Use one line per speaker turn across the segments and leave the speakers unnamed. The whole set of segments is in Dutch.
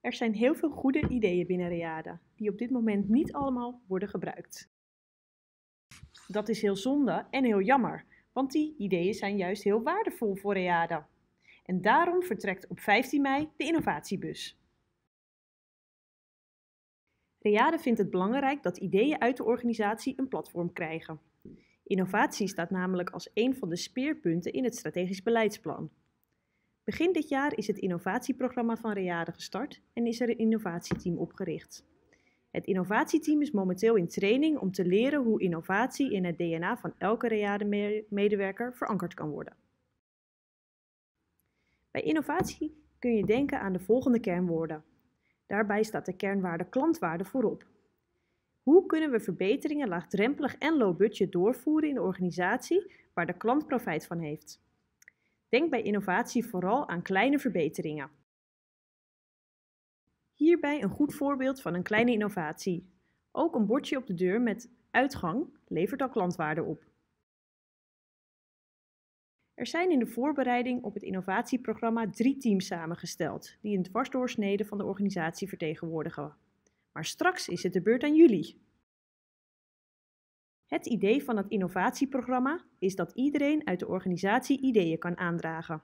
Er zijn heel veel goede ideeën binnen Reada, die op dit moment niet allemaal worden gebruikt. Dat is heel zonde en heel jammer, want die ideeën zijn juist heel waardevol voor Reada. En daarom vertrekt op 15 mei de innovatiebus. Reade vindt het belangrijk dat ideeën uit de organisatie een platform krijgen. Innovatie staat namelijk als een van de speerpunten in het strategisch beleidsplan. Begin dit jaar is het innovatieprogramma van Reade gestart en is er een innovatieteam opgericht. Het innovatieteam is momenteel in training om te leren hoe innovatie in het DNA van elke Reade-medewerker verankerd kan worden. Bij innovatie kun je denken aan de volgende kernwoorden. Daarbij staat de kernwaarde klantwaarde voorop. Hoe kunnen we verbeteringen laagdrempelig en low budget doorvoeren in de organisatie waar de klant profijt van heeft? Denk bij innovatie vooral aan kleine verbeteringen. Hierbij een goed voorbeeld van een kleine innovatie. Ook een bordje op de deur met uitgang levert al klantwaarde op. Er zijn in de voorbereiding op het innovatieprogramma drie teams samengesteld die een dwarsdoorsnede van de organisatie vertegenwoordigen. Maar straks is het de beurt aan jullie. Het idee van het innovatieprogramma is dat iedereen uit de organisatie ideeën kan aandragen.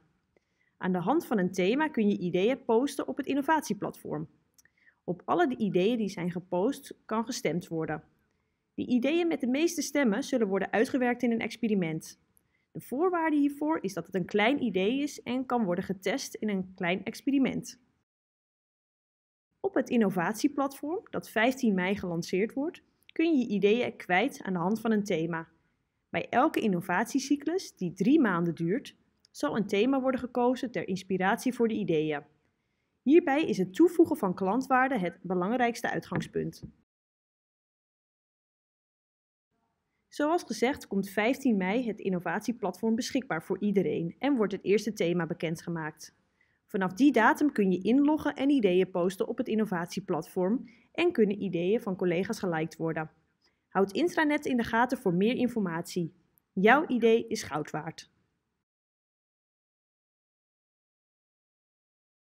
Aan de hand van een thema kun je ideeën posten op het innovatieplatform. Op alle de ideeën die zijn gepost kan gestemd worden. De ideeën met de meeste stemmen zullen worden uitgewerkt in een experiment. De voorwaarde hiervoor is dat het een klein idee is en kan worden getest in een klein experiment. Op het innovatieplatform, dat 15 mei gelanceerd wordt, kun je ideeën kwijt aan de hand van een thema. Bij elke innovatiecyclus, die drie maanden duurt, zal een thema worden gekozen ter inspiratie voor de ideeën. Hierbij is het toevoegen van klantwaarde het belangrijkste uitgangspunt. Zoals gezegd komt 15 mei het innovatieplatform beschikbaar voor iedereen en wordt het eerste thema bekendgemaakt. Vanaf die datum kun je inloggen en ideeën posten op het innovatieplatform en kunnen ideeën van collega's geliked worden. Houd intranet in de gaten voor meer informatie. Jouw idee is goud waard.